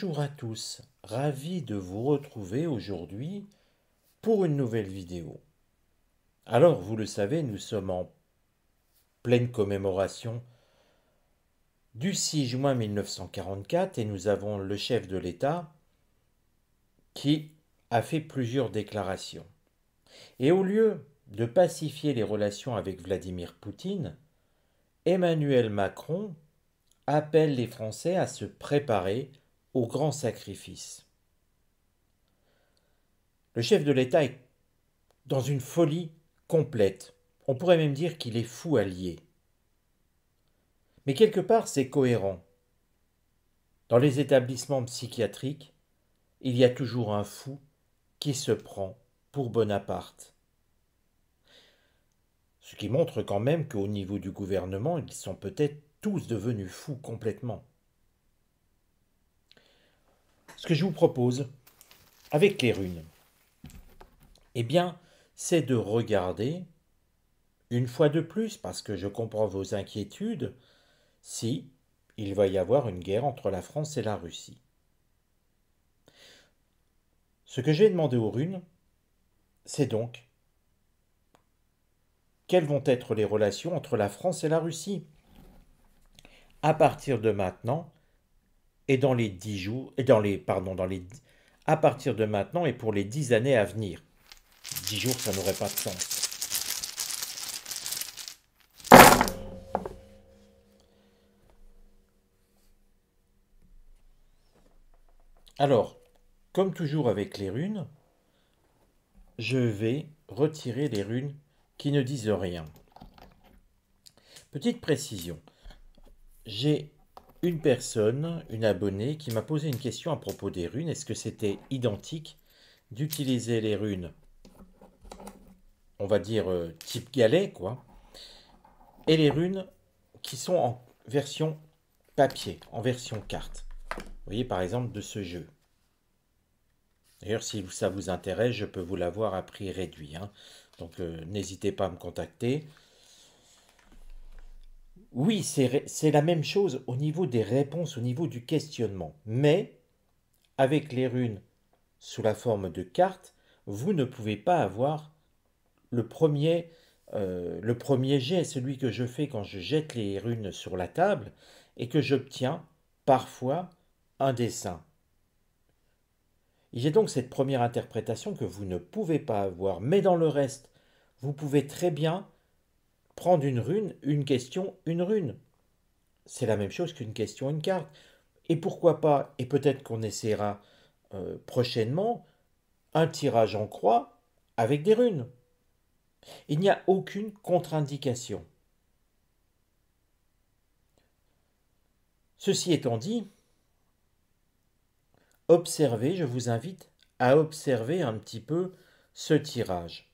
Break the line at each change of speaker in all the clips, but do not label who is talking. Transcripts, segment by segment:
Bonjour à tous, ravi de vous retrouver aujourd'hui pour une nouvelle vidéo. Alors, vous le savez, nous sommes en pleine commémoration du 6 juin 1944 et nous avons le chef de l'État qui a fait plusieurs déclarations. Et au lieu de pacifier les relations avec Vladimir Poutine, Emmanuel Macron appelle les Français à se préparer au grand sacrifice. Le chef de l'État est dans une folie complète. On pourrait même dire qu'il est fou allié. Mais quelque part, c'est cohérent. Dans les établissements psychiatriques, il y a toujours un fou qui se prend pour Bonaparte. Ce qui montre quand même qu'au niveau du gouvernement, ils sont peut-être tous devenus fous complètement ce que je vous propose avec les runes, eh bien, c'est de regarder une fois de plus, parce que je comprends vos inquiétudes, si il va y avoir une guerre entre la France et la Russie. Ce que j'ai demandé aux runes, c'est donc quelles vont être les relations entre la France et la Russie. À partir de maintenant, et dans les dix jours, et dans les, pardon, dans les, à partir de maintenant et pour les dix années à venir. Dix jours, ça n'aurait pas de sens. Alors, comme toujours avec les runes, je vais retirer les runes qui ne disent rien. Petite précision, j'ai une personne, une abonnée, qui m'a posé une question à propos des runes. Est-ce que c'était identique d'utiliser les runes, on va dire euh, type galet, quoi, et les runes qui sont en version papier, en version carte. Vous voyez par exemple de ce jeu. D'ailleurs, si ça vous intéresse, je peux vous l'avoir à prix réduit. Hein. Donc euh, n'hésitez pas à me contacter oui, c'est la même chose au niveau des réponses, au niveau du questionnement. Mais, avec les runes sous la forme de cartes, vous ne pouvez pas avoir le premier, euh, le premier jet, celui que je fais quand je jette les runes sur la table et que j'obtiens parfois un dessin. Il y a donc cette première interprétation que vous ne pouvez pas avoir, mais dans le reste, vous pouvez très bien prendre une rune, une question, une rune. C'est la même chose qu'une question, une carte. Et pourquoi pas, et peut-être qu'on essaiera euh, prochainement, un tirage en croix avec des runes. Il n'y a aucune contre-indication. Ceci étant dit, observez, je vous invite à observer un petit peu ce tirage.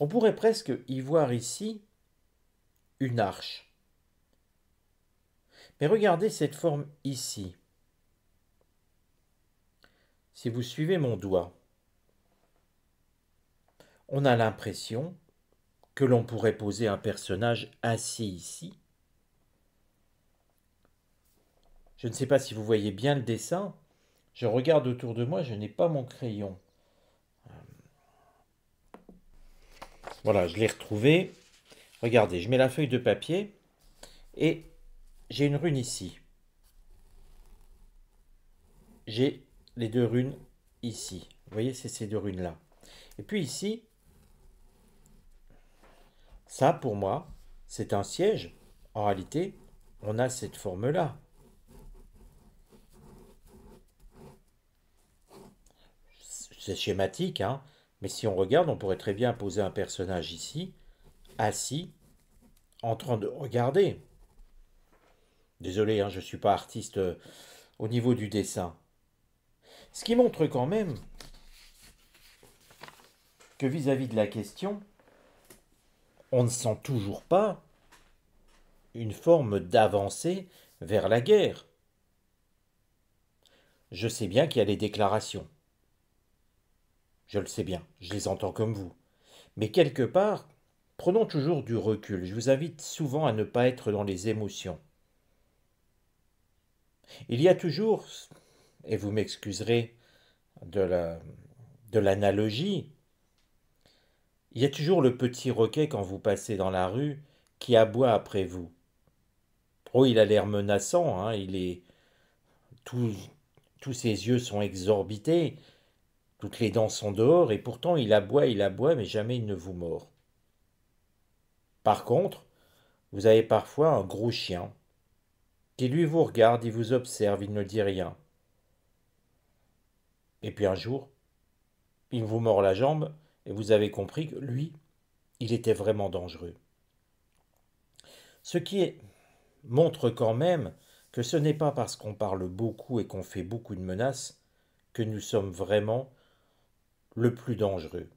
On pourrait presque y voir ici une arche. Mais regardez cette forme ici. Si vous suivez mon doigt, on a l'impression que l'on pourrait poser un personnage assis ici. Je ne sais pas si vous voyez bien le dessin. Je regarde autour de moi, je n'ai pas mon crayon. Voilà, je l'ai retrouvé. Regardez, je mets la feuille de papier et j'ai une rune ici. J'ai les deux runes ici. Vous voyez, c'est ces deux runes-là. Et puis ici, ça pour moi, c'est un siège. En réalité, on a cette forme-là. C'est schématique, hein mais si on regarde, on pourrait très bien poser un personnage ici, assis, en train de regarder. Désolé, hein, je ne suis pas artiste euh, au niveau du dessin. Ce qui montre quand même que vis-à-vis -vis de la question, on ne sent toujours pas une forme d'avancée vers la guerre. Je sais bien qu'il y a les déclarations. Je le sais bien, je les entends comme vous. Mais quelque part, prenons toujours du recul. Je vous invite souvent à ne pas être dans les émotions. Il y a toujours, et vous m'excuserez de l'analogie, il y a toujours le petit roquet quand vous passez dans la rue qui aboie après vous. Oh, il a l'air menaçant, hein, il est. tous ses yeux sont exorbités, toutes les dents sont dehors, et pourtant il aboie, il aboie, mais jamais il ne vous mord. Par contre, vous avez parfois un gros chien, qui lui vous regarde, il vous observe, il ne dit rien. Et puis un jour, il vous mord la jambe, et vous avez compris que lui, il était vraiment dangereux. Ce qui montre quand même que ce n'est pas parce qu'on parle beaucoup et qu'on fait beaucoup de menaces que nous sommes vraiment le plus dangereux.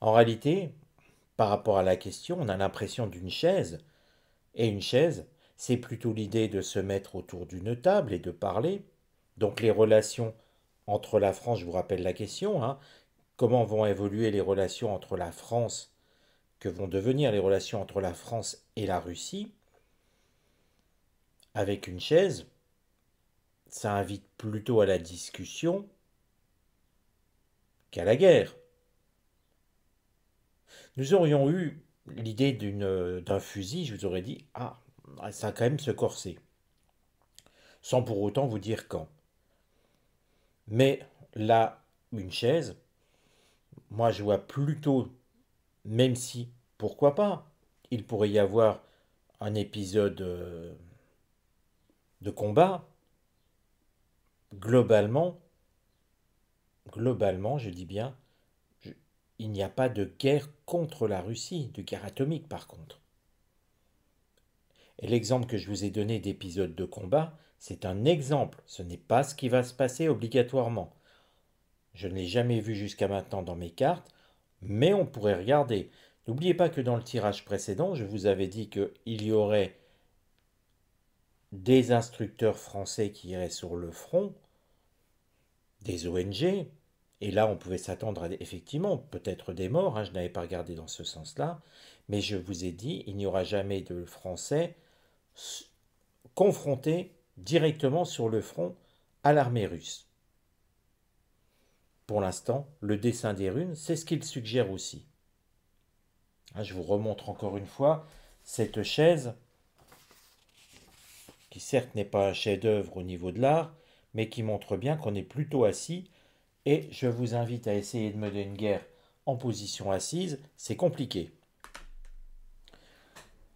En réalité, par rapport à la question, on a l'impression d'une chaise, et une chaise, c'est plutôt l'idée de se mettre autour d'une table et de parler. Donc les relations entre la France, je vous rappelle la question, hein, comment vont évoluer les relations entre la France, que vont devenir les relations entre la France et la Russie, avec une chaise, ça invite plutôt à la discussion, qu'à la guerre. Nous aurions eu l'idée d'un fusil, je vous aurais dit, ah, ça a quand même se corser, sans pour autant vous dire quand. Mais là, une chaise, moi je vois plutôt, même si, pourquoi pas, il pourrait y avoir un épisode euh, de combat, globalement, globalement, je dis bien, il n'y a pas de guerre contre la Russie, de guerre atomique par contre. Et l'exemple que je vous ai donné d'épisode de combat, c'est un exemple, ce n'est pas ce qui va se passer obligatoirement. Je ne l'ai jamais vu jusqu'à maintenant dans mes cartes, mais on pourrait regarder. N'oubliez pas que dans le tirage précédent, je vous avais dit qu'il y aurait des instructeurs français qui iraient sur le front, des ONG, et là, on pouvait s'attendre à effectivement peut-être des morts, hein, je n'avais pas regardé dans ce sens-là, mais je vous ai dit, il n'y aura jamais de Français confrontés directement sur le front à l'armée russe. Pour l'instant, le dessin des runes, c'est ce qu'il suggère aussi. Hein, je vous remontre encore une fois cette chaise, qui certes n'est pas un chef-d'œuvre au niveau de l'art, mais qui montre bien qu'on est plutôt assis et je vous invite à essayer de mener une guerre en position assise, c'est compliqué.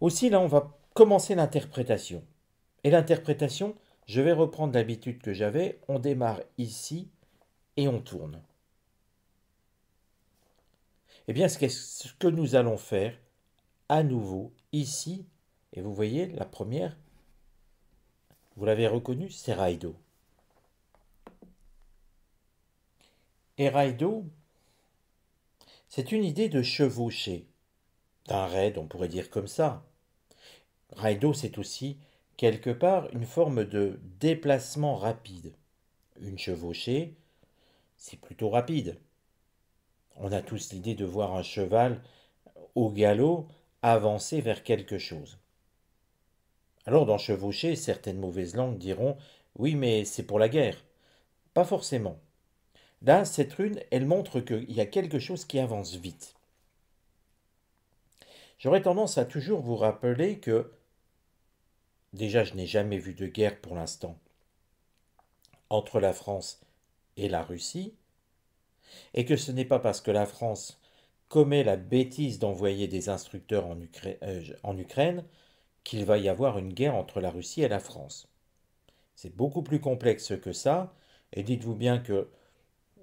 Aussi, là, on va commencer l'interprétation. Et l'interprétation, je vais reprendre l'habitude que j'avais, on démarre ici et on tourne. Eh bien, ce que nous allons faire à nouveau ici, et vous voyez la première, vous l'avez reconnue, c'est Raido. Et Raido, c'est une idée de chevaucher, d'un raid, on pourrait dire comme ça. Raido, c'est aussi, quelque part, une forme de déplacement rapide. Une chevauchée, c'est plutôt rapide. On a tous l'idée de voir un cheval au galop avancer vers quelque chose. Alors dans chevaucher, certaines mauvaises langues diront oui mais c'est pour la guerre. Pas forcément. Là, cette rune, elle montre qu'il y a quelque chose qui avance vite. J'aurais tendance à toujours vous rappeler que, déjà, je n'ai jamais vu de guerre pour l'instant entre la France et la Russie, et que ce n'est pas parce que la France commet la bêtise d'envoyer des instructeurs en, euh, Ukraine qu'il va y avoir une guerre entre la Russie et la France. C'est beaucoup plus complexe que ça, et dites-vous bien que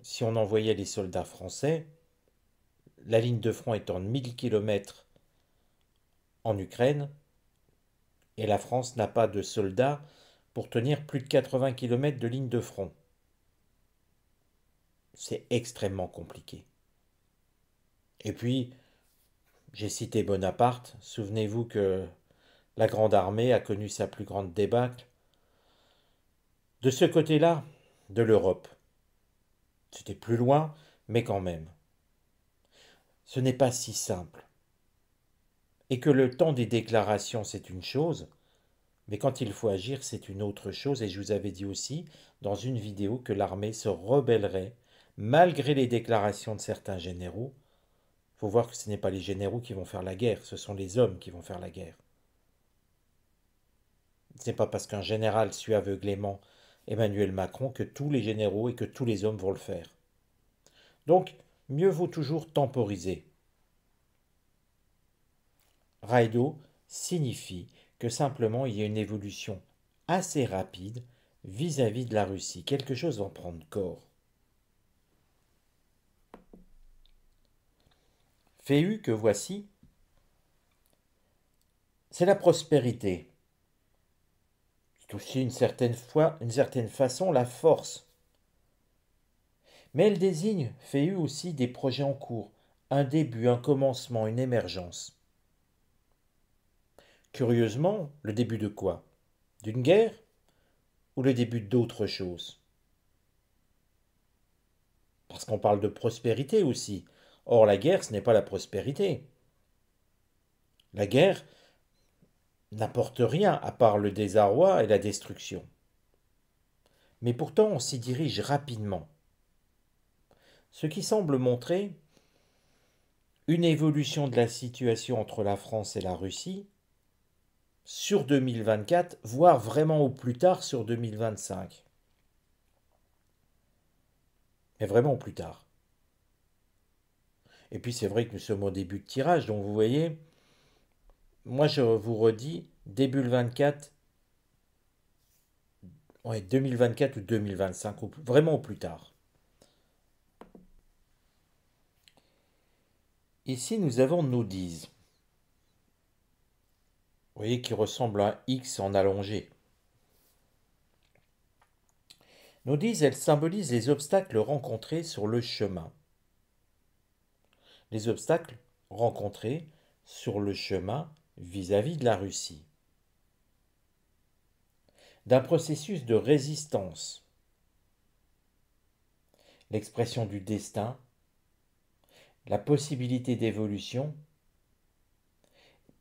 si on envoyait les soldats français, la ligne de front étant en 1000 km en Ukraine, et la France n'a pas de soldats pour tenir plus de 80 km de ligne de front. C'est extrêmement compliqué. Et puis, j'ai cité Bonaparte, souvenez-vous que la Grande Armée a connu sa plus grande débâcle. De ce côté-là, de l'Europe, c'était plus loin, mais quand même. Ce n'est pas si simple. Et que le temps des déclarations, c'est une chose, mais quand il faut agir, c'est une autre chose. Et je vous avais dit aussi, dans une vidéo, que l'armée se rebellerait, malgré les déclarations de certains généraux. Il faut voir que ce n'est pas les généraux qui vont faire la guerre, ce sont les hommes qui vont faire la guerre. Ce n'est pas parce qu'un général suit aveuglément Emmanuel Macron que tous les généraux et que tous les hommes vont le faire. Donc, mieux vaut toujours temporiser. Raido signifie que simplement il y a une évolution assez rapide vis-à-vis de la Russie. Quelque chose va prendre corps. Féu que voici, c'est la prospérité aussi une certaine fois, une certaine façon la force. Mais elle désigne, fait eu aussi des projets en cours, un début, un commencement, une émergence. Curieusement, le début de quoi D'une guerre ou le début d'autre chose Parce qu'on parle de prospérité aussi. Or, la guerre, ce n'est pas la prospérité. La guerre, n'apporte rien à part le désarroi et la destruction. Mais pourtant on s'y dirige rapidement. Ce qui semble montrer une évolution de la situation entre la France et la Russie sur 2024, voire vraiment au plus tard sur 2025. Mais vraiment au plus tard. Et puis c'est vrai que nous sommes au début de tirage, donc vous voyez, moi je vous redis, début 24, 2024 ou 2025, ou vraiment plus tard. Ici, nous avons nos 10. Vous voyez, qui ressemble à un X en allongé. Nos 10, elles symbolisent les obstacles rencontrés sur le chemin. Les obstacles rencontrés sur le chemin vis-à-vis de la Russie, d'un processus de résistance, l'expression du destin, la possibilité d'évolution,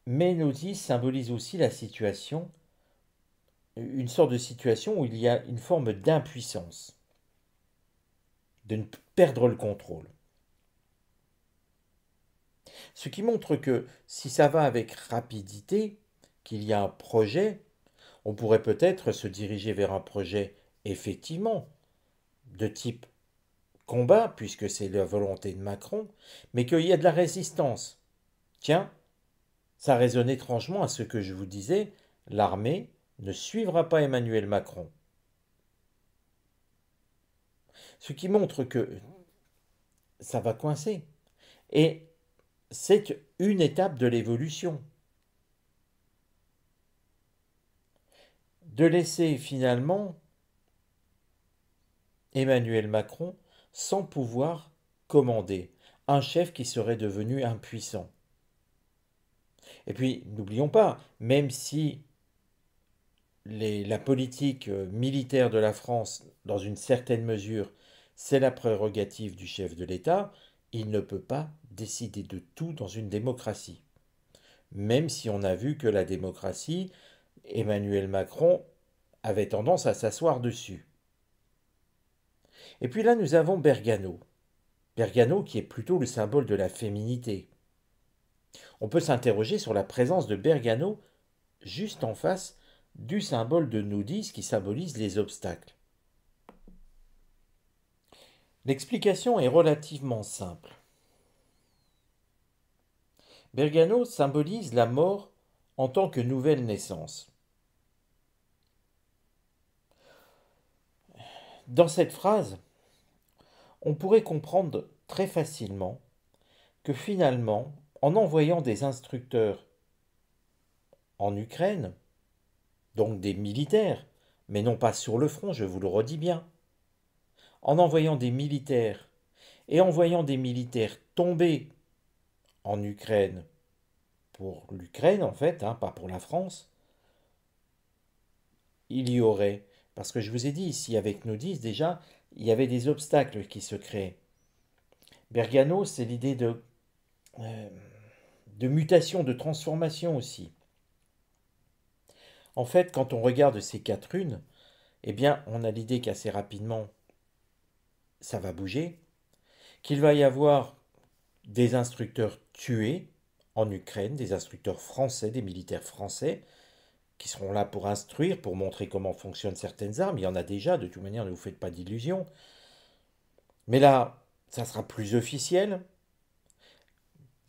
mais symbolise aussi la situation, une sorte de situation où il y a une forme d'impuissance, de ne perdre le contrôle. Ce qui montre que si ça va avec rapidité, qu'il y a un projet, on pourrait peut-être se diriger vers un projet effectivement de type combat, puisque c'est la volonté de Macron, mais qu'il y a de la résistance. Tiens, ça résonne étrangement à ce que je vous disais, l'armée ne suivra pas Emmanuel Macron. Ce qui montre que ça va coincer. Et c'est une étape de l'évolution. De laisser finalement Emmanuel Macron sans pouvoir commander, un chef qui serait devenu impuissant. Et puis, n'oublions pas, même si la politique euh, militaire de la France, dans une certaine mesure, c'est la prérogative du chef de l'État, il ne peut pas décider de tout dans une démocratie. Même si on a vu que la démocratie, Emmanuel Macron avait tendance à s'asseoir dessus. Et puis là, nous avons Bergano. Bergano qui est plutôt le symbole de la féminité. On peut s'interroger sur la présence de Bergano juste en face du symbole de Noudis qui symbolise les obstacles. L'explication est relativement simple. Vergano symbolise la mort en tant que nouvelle naissance. Dans cette phrase, on pourrait comprendre très facilement que finalement, en envoyant des instructeurs en Ukraine, donc des militaires, mais non pas sur le front, je vous le redis bien, en envoyant des militaires et en voyant des militaires tomber en Ukraine pour l'Ukraine en fait, hein, pas pour la France, il y aurait, parce que je vous ai dit ici avec nous 10 déjà, il y avait des obstacles qui se créaient. Bergano, c'est l'idée de, euh, de mutation, de transformation aussi. En fait, quand on regarde ces quatre runes, eh bien, on a l'idée qu'assez rapidement, ça va bouger, qu'il va y avoir des instructeurs tués en Ukraine, des instructeurs français, des militaires français, qui seront là pour instruire, pour montrer comment fonctionnent certaines armes. Il y en a déjà, de toute manière, ne vous faites pas d'illusions. Mais là, ça sera plus officiel.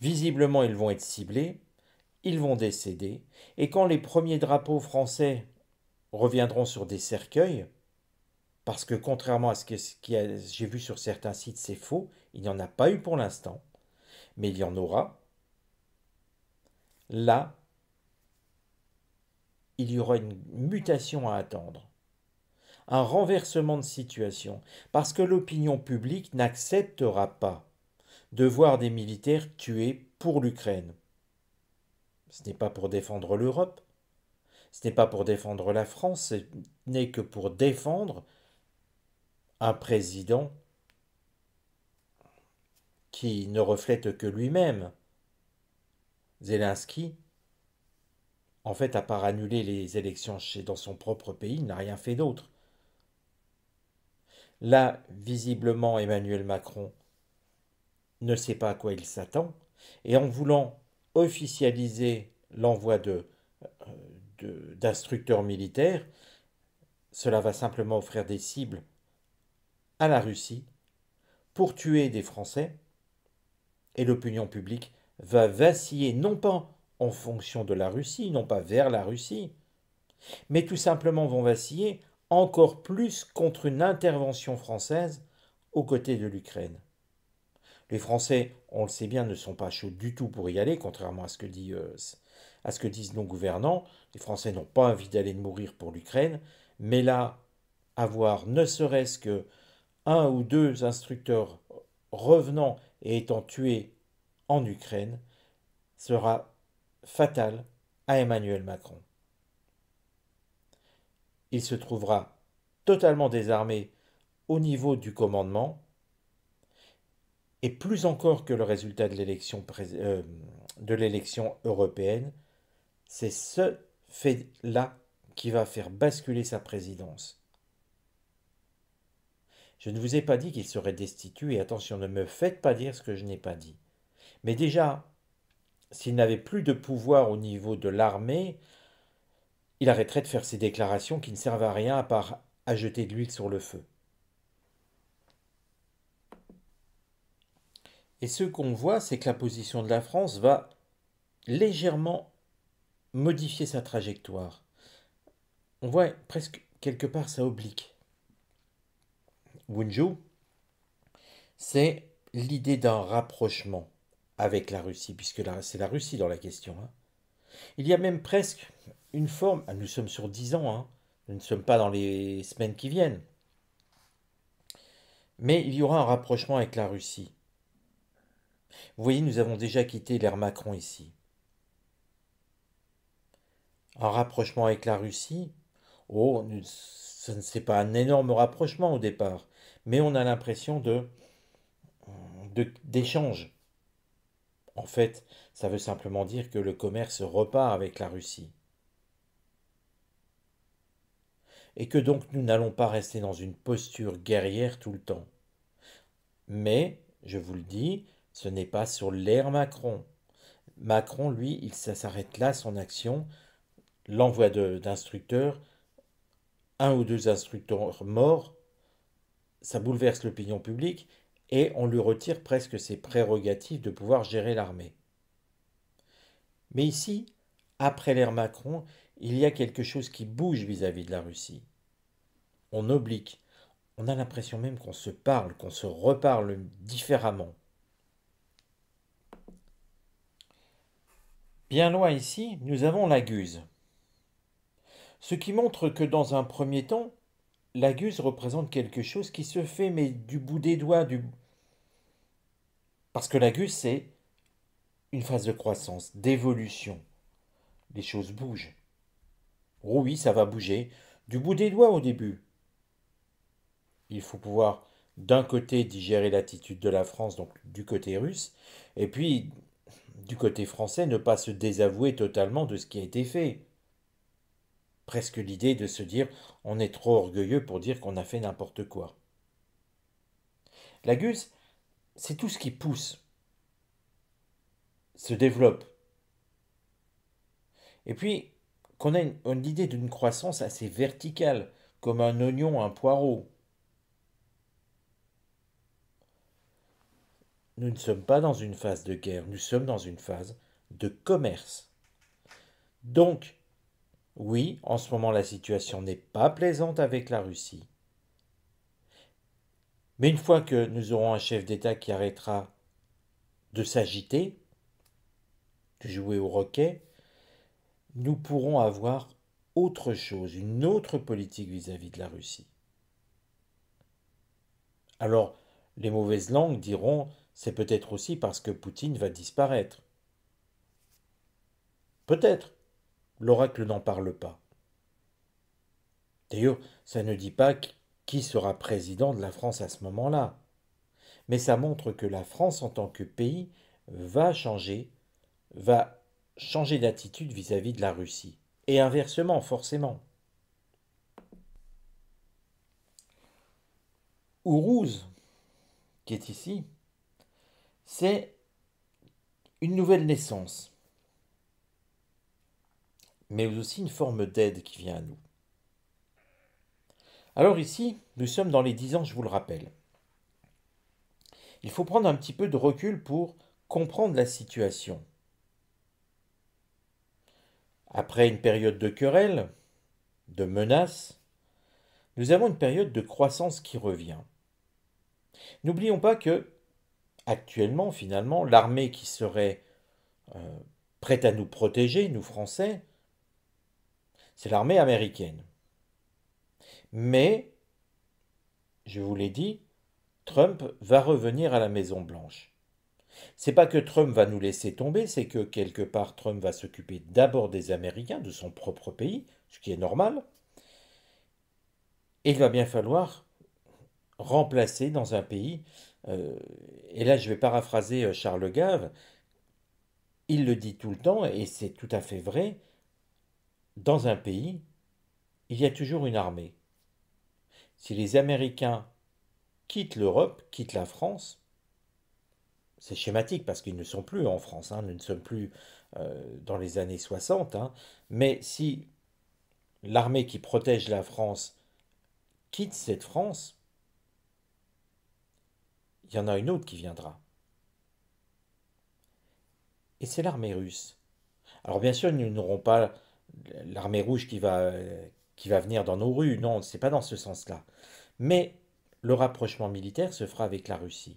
Visiblement, ils vont être ciblés, ils vont décéder, et quand les premiers drapeaux français reviendront sur des cercueils, parce que contrairement à ce que, j'ai vu sur certains sites, c'est faux, il n'y en a pas eu pour l'instant mais il y en aura. Là, il y aura une mutation à attendre, un renversement de situation, parce que l'opinion publique n'acceptera pas de voir des militaires tués pour l'Ukraine. Ce n'est pas pour défendre l'Europe, ce n'est pas pour défendre la France, ce n'est que pour défendre un président qui ne reflète que lui-même. Zelensky, en fait, à part annuler les élections chez, dans son propre pays, n'a rien fait d'autre. Là, visiblement, Emmanuel Macron ne sait pas à quoi il s'attend, et en voulant officialiser l'envoi de, euh, d'instructeurs militaires, cela va simplement offrir des cibles à la Russie pour tuer des Français et l'opinion publique va vaciller non pas en fonction de la Russie, non pas vers la Russie, mais tout simplement vont vaciller encore plus contre une intervention française aux côtés de l'Ukraine. Les Français, on le sait bien, ne sont pas chauds du tout pour y aller, contrairement à ce que, euh, à ce que disent nos gouvernants. Les Français n'ont pas envie d'aller mourir pour l'Ukraine, mais là, avoir ne serait-ce que un ou deux instructeurs revenant et étant tué en Ukraine sera fatal à Emmanuel Macron. Il se trouvera totalement désarmé au niveau du commandement et plus encore que le résultat de l'élection, euh, de l'élection européenne, c'est ce fait-là qui va faire basculer sa présidence. Je ne vous ai pas dit qu'il serait destitué, et attention, ne me faites pas dire ce que je n'ai pas dit. Mais déjà, s'il n'avait plus de pouvoir au niveau de l'armée, il arrêterait de faire ces déclarations qui ne servent à rien à part à jeter de l'huile sur le feu. Et ce qu'on voit, c'est que la position de la France va légèrement modifier sa trajectoire. On voit presque quelque part ça oblique. Wunju, c'est l'idée d'un rapprochement avec la Russie, puisque c'est la Russie dans la question. Hein. Il y a même presque une forme, ah, nous sommes sur dix ans, hein, nous ne sommes pas dans les semaines qui viennent, mais il y aura un rapprochement avec la Russie. Vous voyez, nous avons déjà quitté l'ère Macron ici. Un rapprochement avec la Russie, oh, ce n'est pas un énorme rapprochement au départ mais on a l'impression de d'échange. En fait, ça veut simplement dire que le commerce repart avec la Russie. Et que donc nous n'allons pas rester dans une posture guerrière tout le temps. Mais, je vous le dis, ce n'est pas sur l'air Macron. Macron, lui, il s'arrête là, son action, l'envoi d'instructeurs, un ou deux instructeurs morts, ça bouleverse l'opinion publique et on lui retire presque ses prérogatives de pouvoir gérer l'armée. Mais ici, après l'ère Macron, il y a quelque chose qui bouge vis-à-vis de la Russie. On oblique, on a l'impression même qu'on se parle, qu'on se reparle différemment. Bien loin ici, nous avons la Guse. Ce qui montre que dans un premier temps, la représente quelque chose qui se fait, mais du bout des doigts, du... Parce que la Guse, c'est une phase de croissance, d'évolution. Les choses bougent. Oh oui, ça va bouger, du bout des doigts au début. Il faut pouvoir, d'un côté, digérer l'attitude de la France, donc du côté russe, et puis, du côté français, ne pas se désavouer totalement de ce qui a été fait presque l'idée de se dire on est trop orgueilleux pour dire qu'on a fait n'importe quoi. La c'est tout ce qui pousse, se développe. Et puis, qu'on a l'idée d'une croissance assez verticale, comme un oignon, un poireau. Nous ne sommes pas dans une phase de guerre, nous sommes dans une phase de commerce. Donc, oui, en ce moment la situation n'est pas plaisante avec la Russie. Mais une fois que nous aurons un chef d'État qui arrêtera de s'agiter, de jouer au roquet, nous pourrons avoir autre chose, une autre politique vis-à-vis de la Russie. Alors, les mauvaises langues diront, c'est peut-être aussi parce que Poutine va disparaître. Peut-être l'oracle n'en parle pas. D'ailleurs, ça ne dit pas qui sera président de la France à ce moment-là. Mais ça montre que la France en tant que pays va changer, va changer d'attitude vis-à-vis de la Russie. Et inversement, forcément. Ourouz, qui est ici, c'est une nouvelle naissance mais aussi une forme d'aide qui vient à nous. Alors ici, nous sommes dans les dix ans, je vous le rappelle. Il faut prendre un petit peu de recul pour comprendre la situation. Après une période de querelles, de menaces, nous avons une période de croissance qui revient. N'oublions pas que, actuellement, finalement, l'armée qui serait euh, prête à nous protéger, nous Français, c'est l'armée américaine. Mais, je vous l'ai dit, Trump va revenir à la Maison Blanche. C'est pas que Trump va nous laisser tomber, c'est que quelque part Trump va s'occuper d'abord des Américains, de son propre pays, ce qui est normal. Et il va bien falloir remplacer dans un pays, euh, et là je vais paraphraser euh, Charles Gave, il le dit tout le temps, et c'est tout à fait vrai, dans un pays, il y a toujours une armée. Si les Américains quittent l'Europe, quittent la France, c'est schématique parce qu'ils ne sont plus en France, hein, nous ne sommes plus euh, dans les années 60, hein. mais si l'armée qui protège la France quitte cette France, il y en a une autre qui viendra. Et c'est l'armée russe. Alors bien sûr, nous n'auront pas l'armée rouge qui va, qui va venir dans nos rues. Non, ce n'est pas dans ce sens-là. Mais le rapprochement militaire se fera avec la Russie.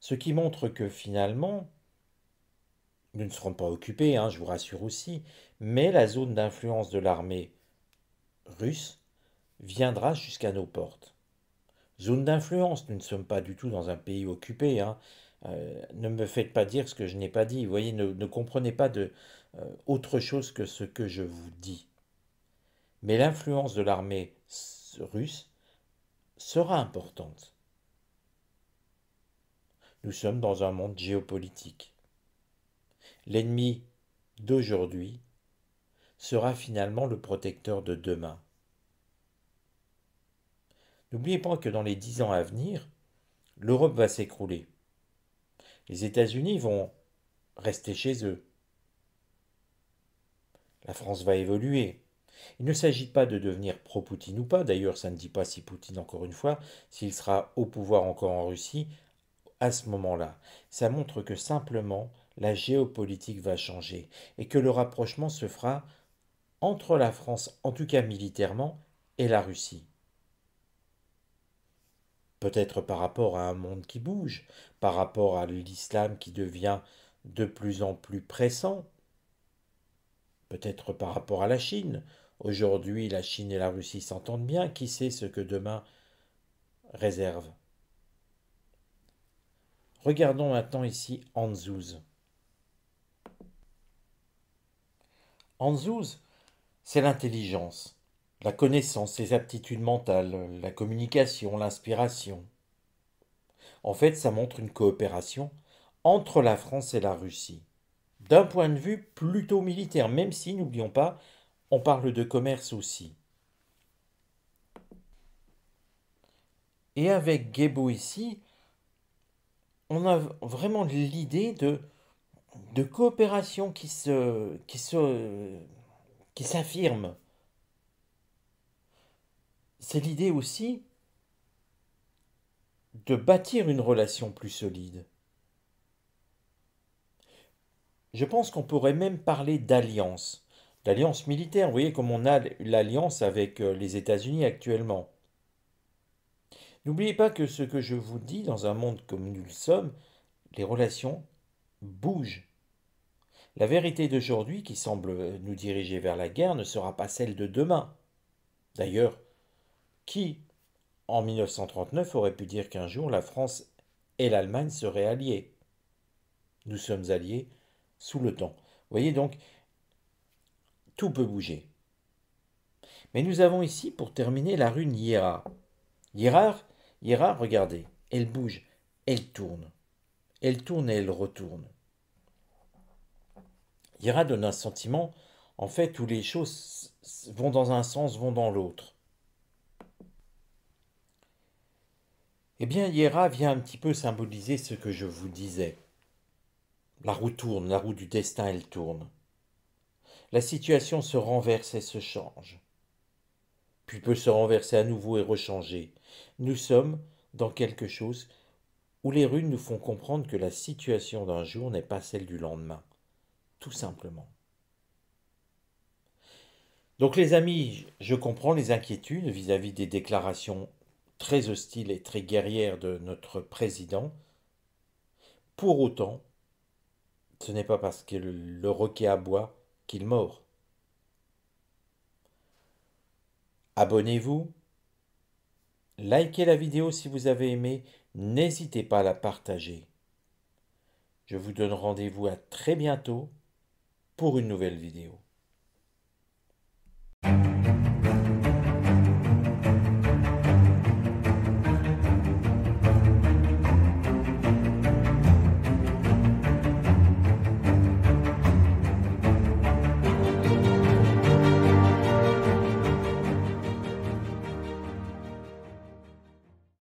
Ce qui montre que finalement, nous ne serons pas occupés, hein, je vous rassure aussi, mais la zone d'influence de l'armée russe viendra jusqu'à nos portes. Zone d'influence, nous ne sommes pas du tout dans un pays occupé. Hein. Euh, ne me faites pas dire ce que je n'ai pas dit. Vous voyez, ne comprenez pas de, euh, autre chose que ce que je vous dis. Mais l'influence de l'armée russe sera importante. Nous sommes dans un monde géopolitique. L'ennemi d'aujourd'hui sera finalement le protecteur de demain. N'oubliez pas que dans les dix ans à venir, l'Europe va s'écrouler. Les États-Unis vont rester chez eux. La France va évoluer. Il ne s'agit pas de devenir pro-Poutine ou pas, d'ailleurs ça ne dit pas si Poutine encore une fois, s'il sera au pouvoir encore en Russie, à ce moment-là. Ça montre que simplement la géopolitique va changer et que le rapprochement se fera entre la France, en tout cas militairement, et la Russie. Peut-être par rapport à un monde qui bouge, par rapport à l'islam qui devient de plus en plus pressant, peut-être par rapport à la Chine. Aujourd'hui, la Chine et la Russie s'entendent bien, qui sait ce que demain réserve. Regardons maintenant ici Anzouz. Anzouz, c'est l'intelligence, la connaissance, les aptitudes mentales, la communication, l'inspiration. En fait, ça montre une coopération entre la France et la Russie d'un point de vue plutôt militaire, même si, n'oublions pas, on parle de commerce aussi. Et avec Gebo ici, on a vraiment l'idée de, de coopération qui se qui se qui s'affirme. C'est l'idée aussi de bâtir une relation plus solide. Je pense qu'on pourrait même parler d'alliance, d'alliance militaire, vous voyez, comme on a l'alliance avec euh, les États-Unis actuellement. N'oubliez pas que ce que je vous dis, dans un monde comme nous le sommes, les relations bougent. La vérité d'aujourd'hui, qui semble euh, nous diriger vers la guerre, ne sera pas celle de demain. D'ailleurs, qui, en 1939, aurait pu dire qu'un jour la France et l'Allemagne seraient alliées Nous sommes alliés sous le temps. Vous voyez donc, tout peut bouger. Mais nous avons ici, pour terminer, la rune Yéra. Hiera, regardez, elle bouge, elle tourne. Elle tourne et elle retourne. Yéra donne un sentiment, en fait, où les choses vont dans un sens, vont dans l'autre. Eh bien, Yéra vient un petit peu symboliser ce que je vous disais. La roue tourne, la roue du destin, elle tourne. La situation se renverse et se change. Puis peut se renverser à nouveau et rechanger. Nous sommes dans quelque chose où les runes nous font comprendre que la situation d'un jour n'est pas celle du lendemain. Tout simplement. Donc les amis, je comprends les inquiétudes vis-à-vis -vis des déclarations très hostiles et très guerrières de notre président. Pour autant, ce n'est pas parce que le roquet aboie qu'il mord. Abonnez-vous, likez la vidéo si vous avez aimé, n'hésitez pas à la partager. Je vous donne rendez-vous à très bientôt pour une nouvelle vidéo.